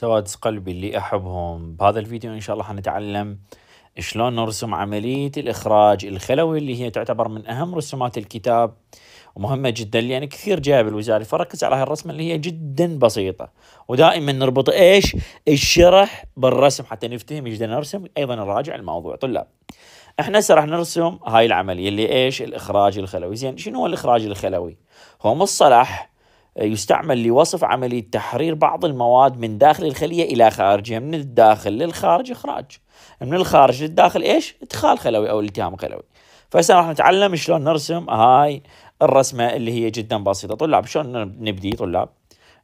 سوادس قلبي اللي أحبهم بهذا الفيديو إن شاء الله حنتعلم شلون نرسم عملية الإخراج الخلوي اللي هي تعتبر من أهم رسومات الكتاب ومهمة جدا لأن كثير جاية بالوزارة فركز على هالرسمة اللي هي جدا بسيطة ودائما نربط إيش الشرح بالرسم حتى نفتهم ايش نرسم أيضا نراجع الموضوع طلاب احنا هسه راح نرسم هاي العملية اللي ايش الإخراج الخلوي زين شنو هو الإخراج الخلوي هو مصطلح يستعمل لوصف عملية تحرير بعض المواد من داخل الخلية إلى خارجها يعني من الداخل للخارج إخراج يعني من الخارج للداخل إيش؟ إدخال خلوي أو التهام خلوي فهسه راح نتعلم شلون نرسم هاي الرسمة اللي هي جدا بسيطة طلاب شلون نبدي طلاب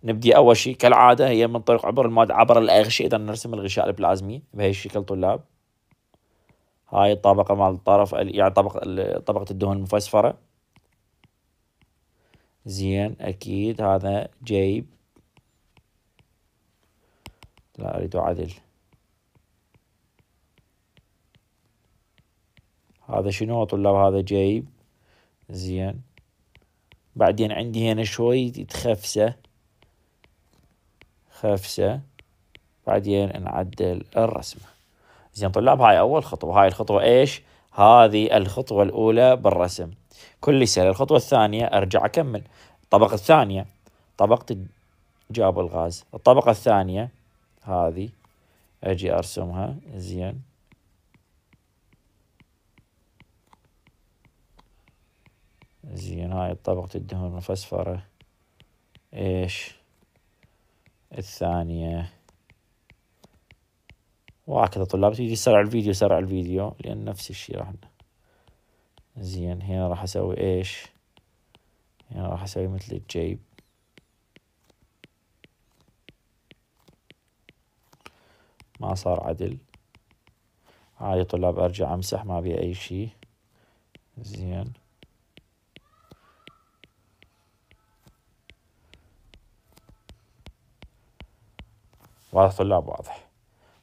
نبدي أول شيء كالعادة هي من طريق عبر المواد عبر الأغشية إذا نرسم الغشاء البلازمي بهي الشكل طلاب هاي الطبقة مع الطرف يعني طبقة طبقة الدهون المفسفرة زين أكيد هذا جيب لا أريد عدل هذا شنو طلاب هذا جيب زين بعدين عندي هنا شوي تخفسه خفسه بعدين نعدل الرسمه زين طلاب هاي اول خطوه هاي الخطوه ايش هذه الخطوه الاولى بالرسم كل سنة الخطوة الثانية أرجع أكمل الطبقة الثانية طبقة جاب الغاز الطبقة الثانية هذه أجي أرسمها زين زين هاي طبقة الدهون المفسفرة ايش الثانية وهكذا طلاب تيجي سرع الفيديو سرع الفيديو لأن نفس الشيء راح زين هنا راح اسوي ايش هنا راح اسوي مثل الجيب ما صار عدل عادي طلاب ارجع امسح ما بي اي شيء زين واضح طلاب واضح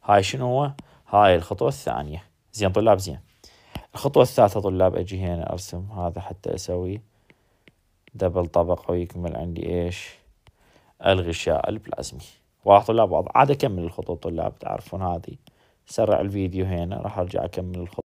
هاي شنو هو هاي الخطوة الثانية زين طلاب زين الخطوة الثالثة طلاب أجي هنا أرسم هذا حتى أسوي دبل طبقة ويكمل عندي إيش الغشاء البلازمي واحد طلاب واضح عاد أكمل الخطوة طلاب تعرفون هذه سرع الفيديو هنا راح أرجع أكمل الخطوة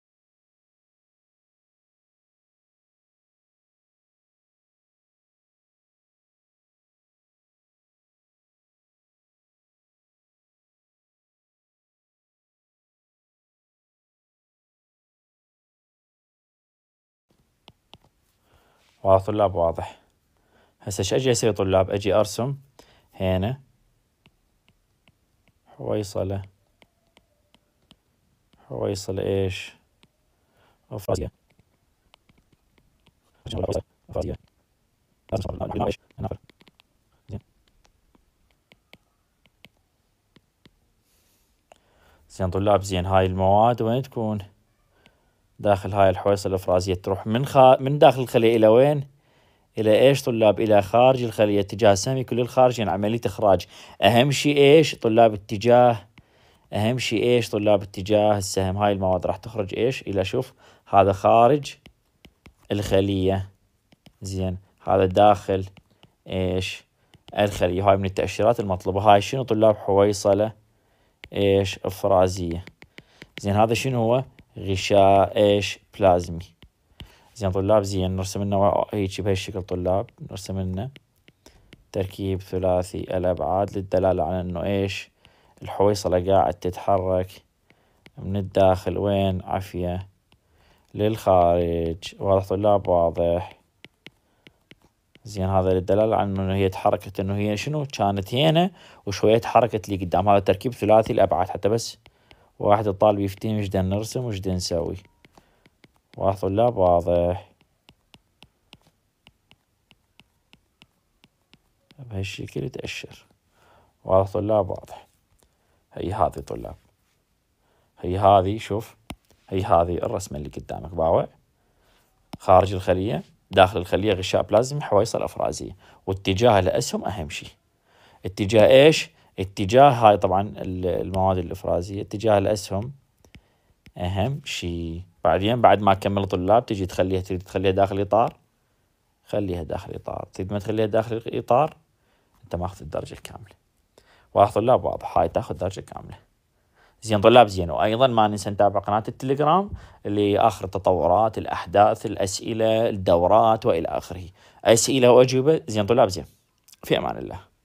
واضح طلاب واضح هسه ايش اجي اسوي طلاب اجي ارسم هنا حويصله حويصله ايش افرازية فازيه زين طلاب زين هاي المواد وين تكون؟ داخل هاي الحويصه الافرازيه تروح من خا... من داخل الخليه الى وين؟ الى ايش طلاب الى خارج الخليه اتجاه سامي كل الخارج يعني عمليه اخراج اهم شيء ايش طلاب اتجاه اهم شيء ايش طلاب اتجاه السهم هاي المواد راح تخرج ايش الى شوف هذا خارج الخليه زين هذا داخل ايش الخليه هاي من التاشيرات المطلوبه هاي شنو طلاب حويصله ايش افرازيه زين هذا شنو هو غشاء ايش بلازمي زين طلاب زين نرسم لنا هيجي بهالشكل طلاب نرسم لنا تركيب ثلاثي الابعاد للدلالة على انه ايش الحويصلة قاعد تتحرك من الداخل وين عفية للخارج واضح طلاب واضح زين هذا للدلالة على انه هي تحركت انه هي شنو كانت هنا وشوية تحركت قدام هذا تركيب ثلاثي الابعاد حتى بس واحد الطالب يفتيني وش نرسم وش نسوي واضح طلاب واضح بهالشكل تأشر واضح طلاب واضح هي هذه طلاب هي هذه شوف هي هذه الرسمة اللي قدامك باوع خارج الخلية داخل الخلية غشاء بلازم حوايص الأفرازية واتجاه الأسهم أهم شيء اتجاه إيش اتجاه هاي طبعا المواد الافرازيه اتجاه الاسهم اهم شيء بعدين بعد ما كمل طلاب تجي تخليها تريد تخليها داخل اطار خليها داخل اطار تريد ما تخليها داخل اطار انت ماخذ الدرجه الكامله واضح طلاب واضح هاي تاخذ درجه كامله زين طلاب زين وايضا ما ننسى نتابع قناه التليجرام لاخر التطورات الاحداث الاسئله الدورات والى اخره اسئله واجوبه زين طلاب زين في امان الله